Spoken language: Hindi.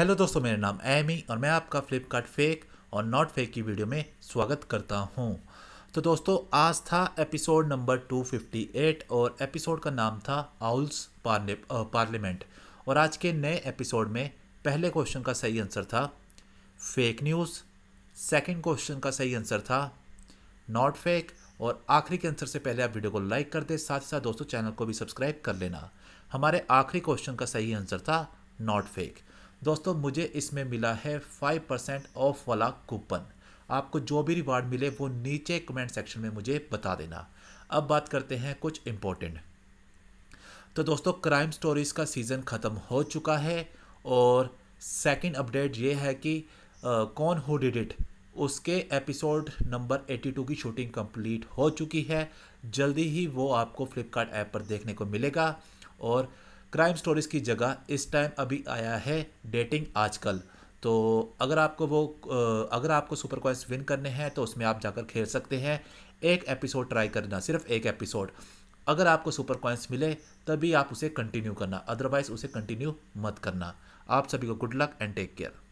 हेलो दोस्तों मेरा नाम एमी और मैं आपका फ्लिपकार्ट फेक और नॉट फेक की वीडियो में स्वागत करता हूं तो दोस्तों आज था एपिसोड नंबर 258 और एपिसोड का नाम था आउल्स पार्ले, पार्लियामेंट और आज के नए एपिसोड में पहले क्वेश्चन का सही आंसर था फेक न्यूज़ सेकंड क्वेश्चन का सही आंसर था नॉट फेक और आखिरी के आंसर से पहले आप वीडियो को लाइक कर दें साथ ही साथ दोस्तों चैनल को भी सब्सक्राइब कर लेना हमारे आखिरी क्वेश्चन का सही आंसर था नॉट फेक दोस्तों मुझे इसमें मिला है फाइव परसेंट ऑफ वाला कूपन आपको जो भी रिवार्ड मिले वो नीचे कमेंट सेक्शन में मुझे बता देना अब बात करते हैं कुछ इम्पोर्टेंट तो दोस्तों क्राइम स्टोरीज़ का सीज़न ख़त्म हो चुका है और सेकंड अपडेट ये है कि आ, कौन हु डिड इट उसके एपिसोड नंबर 82 की शूटिंग कंप्लीट हो चुकी है जल्दी ही वो आपको फ्लिपकार्ट ऐप पर देखने को मिलेगा और क्राइम स्टोरीज की जगह इस टाइम अभी आया है डेटिंग आजकल तो अगर आपको वो अगर आपको सुपर कॉइन्स विन करने हैं तो उसमें आप जाकर खेल सकते हैं एक एपिसोड ट्राई करना सिर्फ एक एपिसोड अगर आपको सुपर कॉइन्स मिले तभी आप उसे कंटिन्यू करना अदरवाइज़ उसे कंटिन्यू मत करना आप सभी को good luck and take care